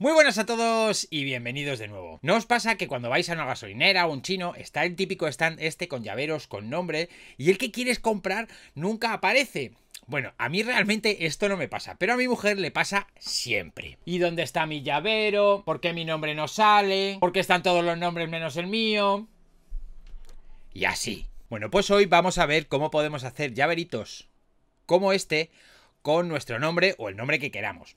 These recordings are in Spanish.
Muy buenas a todos y bienvenidos de nuevo. ¿No os pasa que cuando vais a una gasolinera o un chino está el típico stand este con llaveros con nombre y el que quieres comprar nunca aparece? Bueno, a mí realmente esto no me pasa, pero a mi mujer le pasa siempre. ¿Y dónde está mi llavero? ¿Por qué mi nombre no sale? ¿Por qué están todos los nombres menos el mío? Y así. Bueno, pues hoy vamos a ver cómo podemos hacer llaveritos como este con nuestro nombre o el nombre que queramos.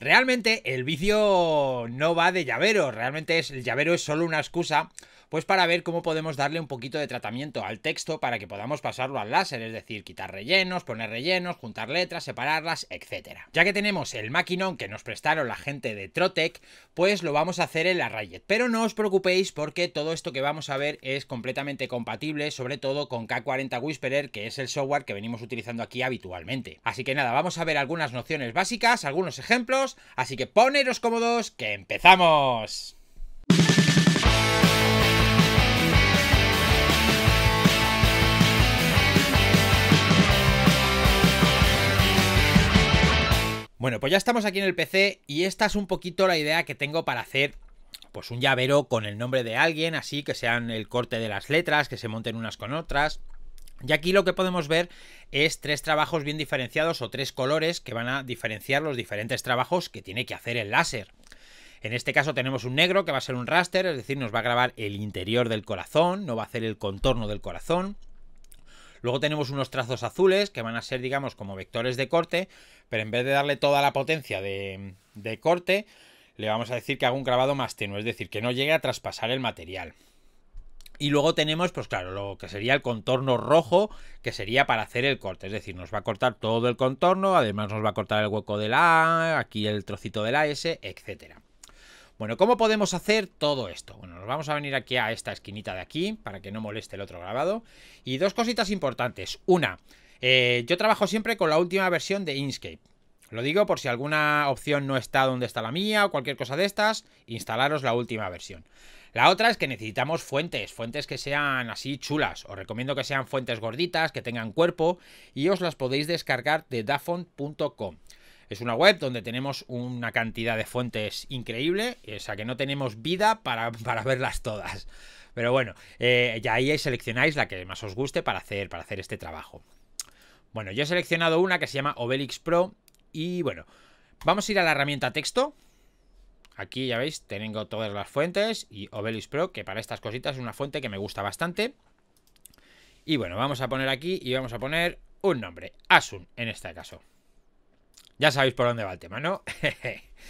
Realmente el vicio no va de llavero, realmente es, el llavero es solo una excusa pues para ver cómo podemos darle un poquito de tratamiento al texto para que podamos pasarlo al láser, es decir, quitar rellenos, poner rellenos, juntar letras, separarlas, etcétera. Ya que tenemos el maquinón que nos prestaron la gente de Trotec, pues lo vamos a hacer en la Rayet. Pero no os preocupéis porque todo esto que vamos a ver es completamente compatible, sobre todo con K40 Whisperer, que es el software que venimos utilizando aquí habitualmente. Así que nada, vamos a ver algunas nociones básicas, algunos ejemplos, así que poneros cómodos, que empezamos. Bueno, pues ya estamos aquí en el PC y esta es un poquito la idea que tengo para hacer pues un llavero con el nombre de alguien, así que sean el corte de las letras, que se monten unas con otras. Y aquí lo que podemos ver es tres trabajos bien diferenciados o tres colores que van a diferenciar los diferentes trabajos que tiene que hacer el láser. En este caso tenemos un negro que va a ser un raster, es decir, nos va a grabar el interior del corazón, no va a hacer el contorno del corazón. Luego tenemos unos trazos azules que van a ser, digamos, como vectores de corte, pero en vez de darle toda la potencia de, corte, le vamos a decir que haga un grabado más tenue, es decir, que no llegue a traspasar el material. Y luego tenemos, pues claro, lo que sería el contorno rojo, que sería para hacer el corte. Es decir, nos va a cortar todo el contorno, además nos va a cortar el hueco de la A, aquí el trocito de la S, etcétera. Bueno, ¿cómo podemos hacer todo esto? Bueno, nos vamos a venir aquí a esta esquinita de aquí para que no moleste el otro grabado. Y dos cositas importantes. Una, eh, yo trabajo siempre con la última versión de Inkscape. Lo digo por si alguna opción no está donde está la mía o cualquier cosa de estas, instalaros la última versión. La otra es que necesitamos fuentes, fuentes que sean así chulas. Os recomiendo que sean fuentes gorditas, que tengan cuerpo y os las podéis descargar de dafont.com. Es una web donde tenemos una cantidad de fuentes increíble, o sea que no tenemos vida para, verlas todas. Pero bueno, eh, ya ahí seleccionáis la que más os guste para hacer, para hacer este trabajo. Bueno, yo he seleccionado una que se llama Obelix Pro y bueno, vamos a ir a la herramienta texto. Aquí ya veis, tengo todas las fuentes y Obelix Pro, que para estas cositas es una fuente que me gusta bastante. Y bueno, vamos a poner aquí y vamos a poner un nombre, Asun en este caso. Ya sabéis por dónde va el tema, ¿no?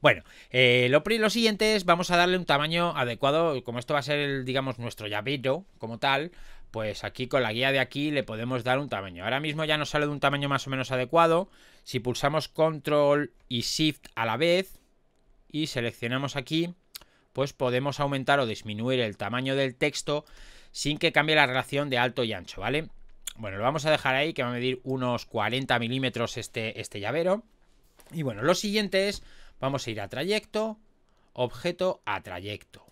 Bueno, eh, lo, lo, siguiente es, vamos a darle un tamaño adecuado, como esto va a ser, el, digamos, nuestro llavero como tal, pues aquí con la guía de aquí le podemos dar un tamaño. Ahora mismo ya nos sale de un tamaño más o menos adecuado. Si pulsamos control y shift a la vez y seleccionamos aquí, pues podemos aumentar o disminuir el tamaño del texto sin que cambie la relación de alto y ancho, ¿vale? Bueno, lo vamos a dejar ahí, que va a medir unos 40 milímetros este, este llavero. Y bueno, lo siguiente es, vamos a ir a trayecto, objeto a trayecto.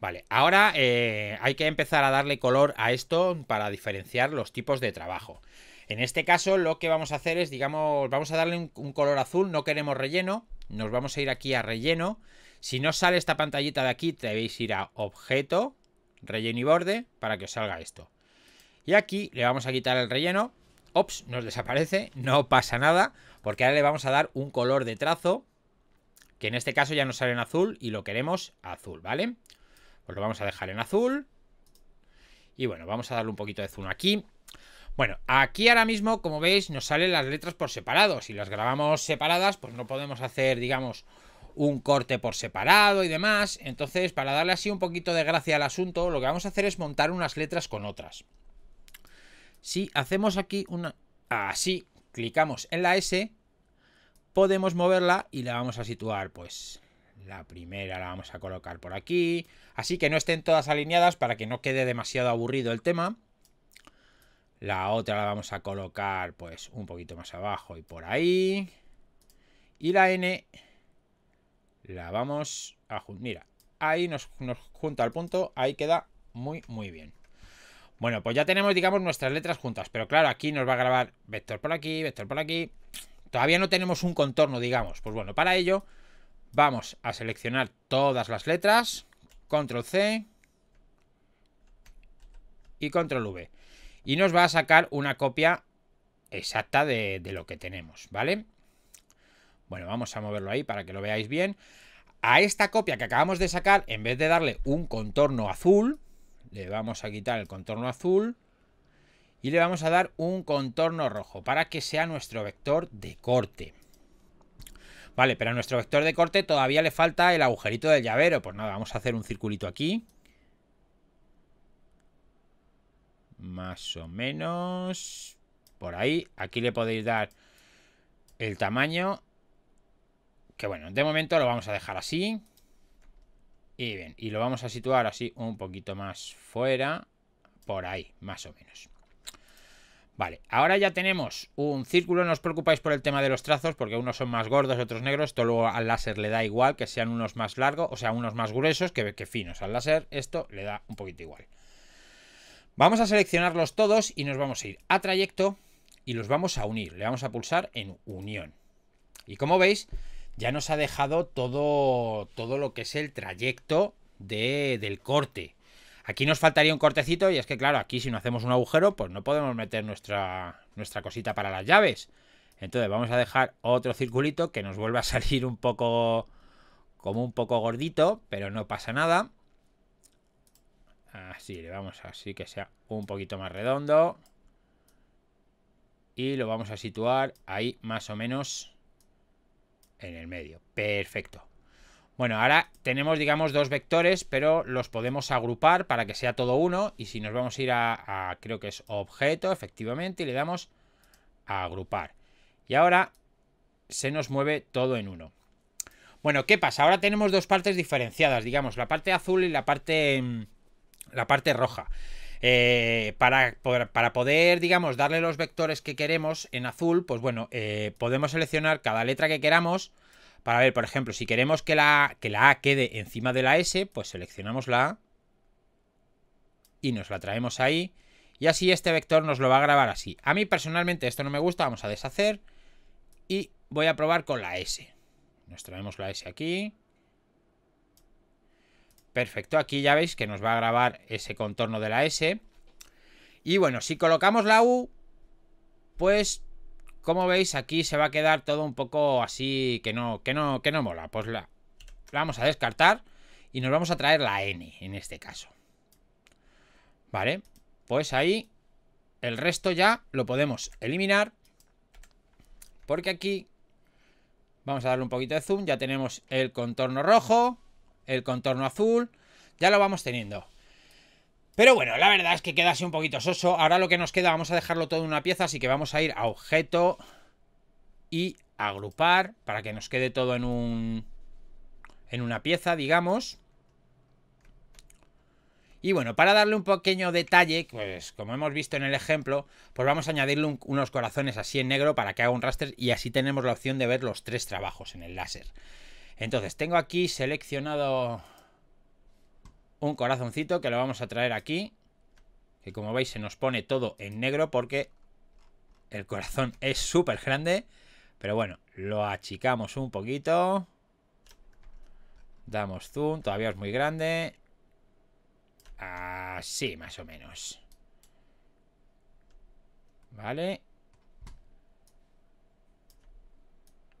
Vale, ahora eh, hay que empezar a darle color a esto para diferenciar los tipos de trabajo. En este caso lo que vamos a hacer es, digamos, vamos a darle un, un color azul, no queremos relleno, nos vamos a ir aquí a relleno. Si no sale esta pantallita de aquí, debéis ir a objeto, relleno y borde, para que os salga esto. Y aquí le vamos a quitar el relleno. Ops, nos desaparece, no pasa nada, porque ahora le vamos a dar un color de trazo, que en este caso ya nos sale en azul y lo queremos azul, ¿vale? Pues lo vamos a dejar en azul. Y bueno, vamos a darle un poquito de zoom aquí. Bueno, aquí ahora mismo, como veis, nos salen las letras por separado. Si las grabamos separadas, pues no podemos hacer, digamos, un corte por separado y demás. Entonces, para darle así un poquito de gracia al asunto, lo que vamos a hacer es montar unas letras con otras. Si hacemos aquí una... Así, clicamos en la S, podemos moverla y la vamos a situar, pues... La primera la vamos a colocar por aquí. Así que no estén todas alineadas para que no quede demasiado aburrido el tema. La otra la vamos a colocar pues un poquito más abajo y por ahí. Y la N la vamos a... Mira, ahí nos, nos junta al punto, ahí queda muy, muy bien. Bueno, pues ya tenemos, digamos, nuestras letras juntas. Pero claro, aquí nos va a grabar vector por aquí, vector por aquí. Todavía no tenemos un contorno, digamos. Pues bueno, para ello vamos a seleccionar todas las letras. Control C y Control V. Y nos va a sacar una copia exacta de, lo que tenemos, ¿vale? Bueno, vamos a moverlo ahí para que lo veáis bien. A esta copia que acabamos de sacar, en vez de darle un contorno azul, le vamos a quitar el contorno azul y le vamos a dar un contorno rojo para que sea nuestro vector de corte. Vale, pero a nuestro vector de corte todavía le falta el agujerito del llavero. Pues nada, vamos a hacer un circulito aquí. Más o menos. Por ahí. Aquí le podéis dar el tamaño. Que bueno, de momento lo vamos a dejar así. Y y lo vamos a situar así un poquito más fuera, por ahí, más o menos. Vale, ahora ya tenemos un círculo, no os preocupáis por el tema de los trazos, porque unos son más gordos, otros negros, esto luego al láser le da igual que sean unos más largos, o sea, unos más gruesos que, que finos. Al láser esto le da un poquito igual. Vamos a seleccionarlos todos y nos vamos a ir a trayecto y los vamos a unir. Le vamos a pulsar en unión. Y como veis, ya nos ha dejado todo, todo lo que es el trayecto del corte. Aquí nos faltaría un cortecito y es que claro, aquí si no hacemos un agujero, pues no podemos meter nuestra, nuestra cosita para las llaves. Entonces vamos a dejar otro circulito que nos vuelva a salir un poco, como un poco gordito, pero no pasa nada. Así, le vamos así que sea un poquito más redondo. Y lo vamos a situar ahí más o menos en el medio. Perfecto. Bueno, ahora tenemos, digamos, dos vectores, pero los podemos agrupar para que sea todo uno. Y si nos vamos a ir a, creo que es objeto, efectivamente, y le damos a agrupar. Y ahora se nos mueve todo en uno. Bueno, ¿qué pasa? Ahora tenemos dos partes diferenciadas, digamos, la parte azul y la parte, mm, la parte roja. Eh, para, para, poder, digamos, darle los vectores que queremos en azul, pues bueno, eh, podemos seleccionar cada letra que queramos. Para ver, por ejemplo, si queremos que la, que la A quede encima de la S, pues seleccionamos la A y nos la traemos ahí. Y así este vector nos lo va a grabar así. A mí personalmente esto no me gusta, vamos a deshacer. Y voy a probar con la S. Nos traemos la S aquí. Perfecto, aquí ya veis que nos va a grabar ese contorno de la S. Y bueno, si colocamos la U, pues como veis aquí se va a quedar todo un poco así que no, que no, que no mola. Pues la, la vamos a descartar y nos vamos a traer la N en este caso. Vale, pues ahí el resto ya lo podemos eliminar porque aquí vamos a darle un poquito de zoom, ya tenemos el contorno rojo el contorno azul, ya lo vamos teniendo. Pero bueno, la verdad es que queda así un poquito soso. Ahora lo que nos queda, vamos a dejarlo todo en una pieza, así que vamos a ir a objeto y agrupar para que nos quede todo en un en una pieza, digamos. Y bueno, para darle un pequeño detalle, pues como hemos visto en el ejemplo, pues vamos a añadirle unos corazones así en negro para que haga un raster y así tenemos la opción de ver los tres trabajos en el láser. Entonces, tengo aquí seleccionado un corazoncito que lo vamos a traer aquí. Que como veis se nos pone todo en negro porque el corazón es súper grande. Pero bueno, lo achicamos un poquito. Damos zoom, todavía es muy grande. Así, más o menos. Vale.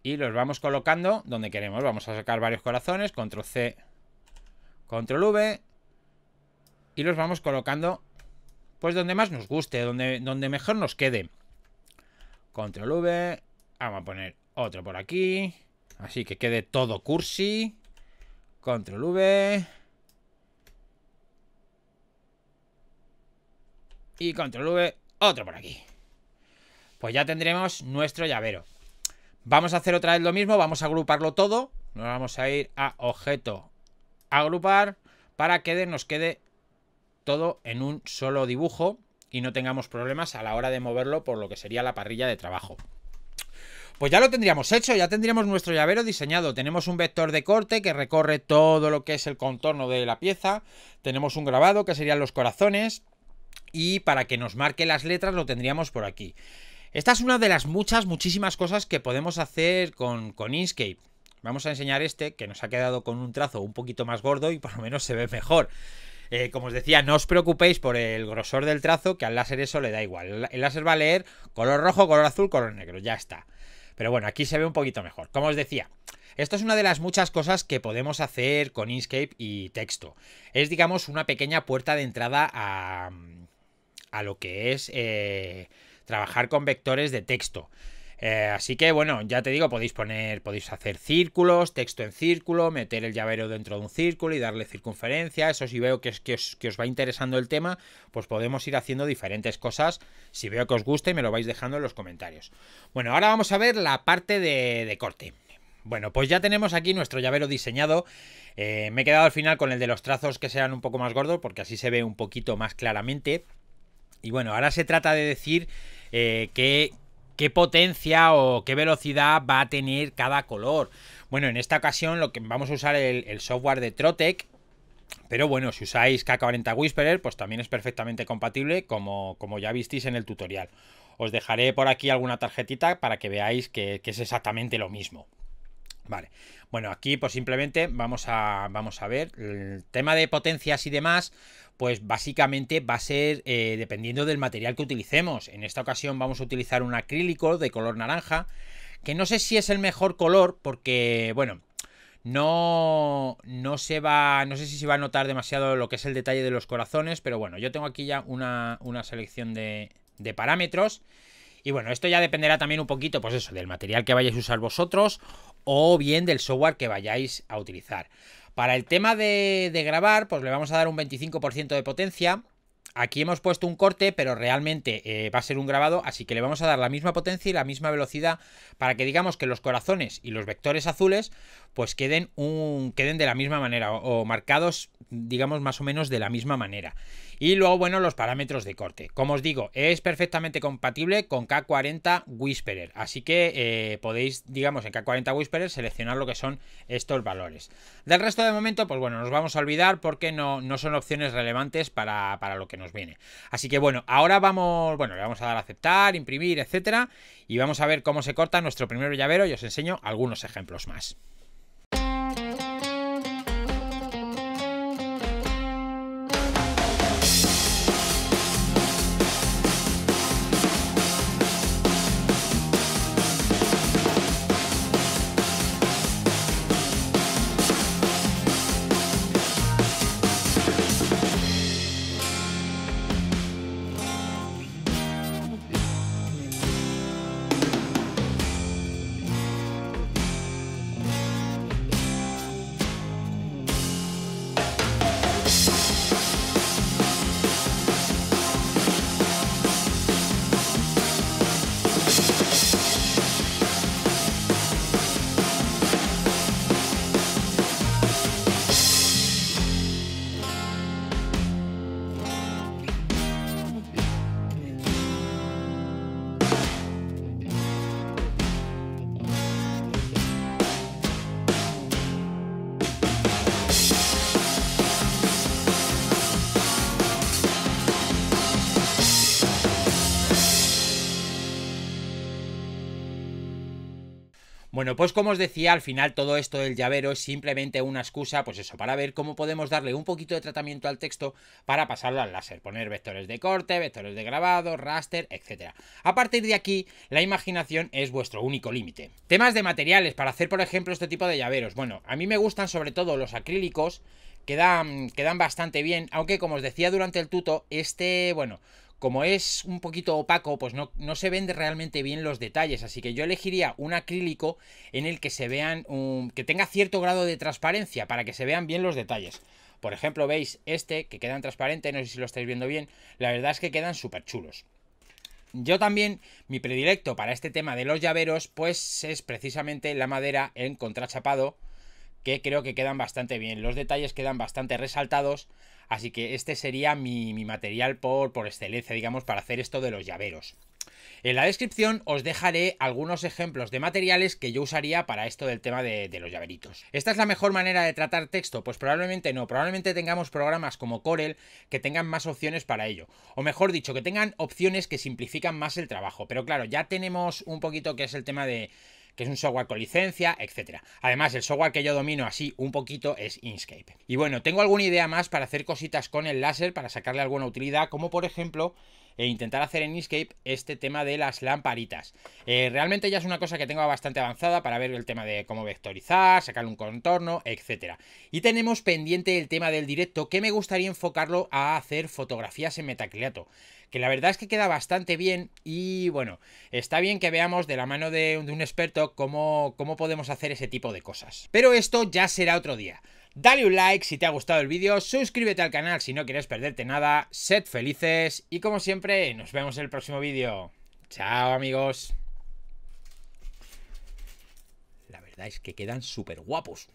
Y los vamos colocando donde queremos. Vamos a sacar varios corazones. Control C, Control V. Y los vamos colocando pues donde más nos guste, donde, donde mejor nos quede. Control V. Vamos a poner otro por aquí. Así que quede todo cursi. Control V. Y control V, otro por aquí. Pues ya tendremos nuestro llavero. Vamos a hacer otra vez lo mismo, vamos a agruparlo todo. Nos vamos a ir a objeto, agrupar, para que nos quede todo en un solo dibujo y no tengamos problemas a la hora de moverlo por lo que sería la parrilla de trabajo. Pues ya lo tendríamos hecho, ya tendríamos nuestro llavero diseñado. Tenemos un vector de corte que recorre todo lo que es el contorno de la pieza. Tenemos un grabado que serían los corazones. Y para que nos marque las letras lo tendríamos por aquí. Esta es una de las muchas, muchísimas cosas que podemos hacer con, Inkscape. Vamos a enseñar este, que nos ha quedado con un trazo un poquito más gordo y por lo menos se ve mejor. Eh, como os decía, no os preocupéis por el grosor del trazo, que al láser eso le da igual. El láser va a leer color rojo, color azul, color negro, ya está. Pero bueno, aquí se ve un poquito mejor. Como os decía, esto es una de las muchas cosas que podemos hacer con Inkscape y texto. Es, digamos, una pequeña puerta de entrada a, a lo que es... Eh, trabajar con vectores de texto. Eh, así que bueno, ya te digo, podéis poner, podéis hacer círculos, texto en círculo, meter el llavero dentro de un círculo y darle circunferencia. Eso si veo que, es, que, os, va interesando el tema, pues podemos ir haciendo diferentes cosas. Si veo que os guste y me lo vais dejando en los comentarios. Bueno, ahora vamos a ver la parte de, corte. Bueno, pues ya tenemos aquí nuestro llavero diseñado. Eh, me he quedado al final con el de los trazos que sean un poco más gordos porque así se ve un poquito más claramente. Y bueno, ahora se trata de decir eh, qué, potencia o qué velocidad va a tener cada color. Bueno, en esta ocasión lo que vamos a usar el, el software de Trotec, pero bueno, si usáis K40 Whisperer, pues también es perfectamente compatible, como, como, ya visteis en el tutorial. Os dejaré por aquí alguna tarjetita para que veáis que es exactamente lo mismo. Vale, bueno, aquí pues simplemente vamos a, vamos a ver el tema de potencias y demás, pues básicamente va a ser eh, dependiendo del material que utilicemos. En esta ocasión vamos a utilizar un acrílico de color naranja, que no sé si es el mejor color porque, bueno, no, no se va, no sé si se va a notar demasiado lo que es el detalle de los corazones, pero bueno, yo tengo aquí ya una, una selección de, de parámetros. Y bueno, esto ya dependerá también un poquito, pues eso, del material que vayáis a usar vosotros o bien del software que vayáis a utilizar. Para el tema de, grabar, pues le vamos a dar un 25% de potencia. Aquí hemos puesto un corte, pero realmente eh, va a ser un grabado, así que le vamos a dar la misma potencia y la misma velocidad para que digamos que los corazones y los vectores azules pues queden, de la misma manera o, o marcados digamos más o menos de la misma manera. Y luego, bueno, los parámetros de corte. Como os digo, es perfectamente compatible con K40 Whisperer. Así que eh, podéis, digamos, en K40 Whisperer seleccionar lo que son estos valores. Del resto de momento, pues bueno, nos vamos a olvidar porque no, no son opciones relevantes para, para lo que nos viene. Así que bueno, ahora vamos, bueno, le vamos a dar a aceptar, imprimir, etcétera. Y vamos a ver cómo se corta nuestro primer llavero y os enseño algunos ejemplos más. Bueno, pues como os decía, al final todo esto del llavero es simplemente una excusa, pues eso, para ver cómo podemos darle un poquito de tratamiento al texto para pasarlo al láser, poner vectores de corte, vectores de grabado, raster, etc. A partir de aquí, la imaginación es vuestro único límite. Temas de materiales, para hacer por ejemplo este tipo de llaveros. Bueno, a mí me gustan sobre todo los acrílicos, que quedan bastante bien, aunque como os decía durante el tuto, este, bueno, como es un poquito opaco, pues no, no, se ven realmente bien los detalles. Así que yo elegiría un acrílico en el que se vean, un, que tenga cierto grado de transparencia para que se vean bien los detalles. Por ejemplo, veis este que quedan transparente, no sé si lo estáis viendo bien, la verdad es que quedan súper chulos. Yo también, mi predilecto para este tema de los llaveros, pues es precisamente la madera en contrachapado, que creo que quedan bastante bien. Los detalles quedan bastante resaltados, Así que este sería mi, material por, por excelencia, digamos, para hacer esto de los llaveros. En la descripción os dejaré algunos ejemplos de materiales que yo usaría para esto del tema de, de, los llaveritos. ¿Esta es la mejor manera de tratar texto? Pues probablemente no, probablemente tengamos programas como Corel que tengan más opciones para ello. O mejor dicho, que tengan opciones que simplifican más el trabajo. Pero claro, ya tenemos un poquito que es el tema de que es un software con licencia, etc. Además, el software que yo domino así un poquito es Inkscape. Y bueno, tengo alguna idea más para hacer cositas con el láser, para sacarle alguna utilidad, como por ejemplo e intentar hacer en Inkscape este tema de las lamparitas. Eh, realmente ya es una cosa que tengo bastante avanzada para ver el tema de cómo vectorizar, sacarle un contorno, etcétera. Y tenemos pendiente el tema del directo que me gustaría enfocarlo a hacer fotografías en MetaCleato que la verdad es que queda bastante bien y bueno, está bien que veamos de la mano de, un experto cómo podemos hacer ese tipo de cosas. Pero esto ya será otro día. Dale un like si te ha gustado el vídeo, suscríbete al canal si no quieres perderte nada, sed felices y como siempre nos vemos en el próximo vídeo. Chao amigos. La verdad es que quedan súper guapos.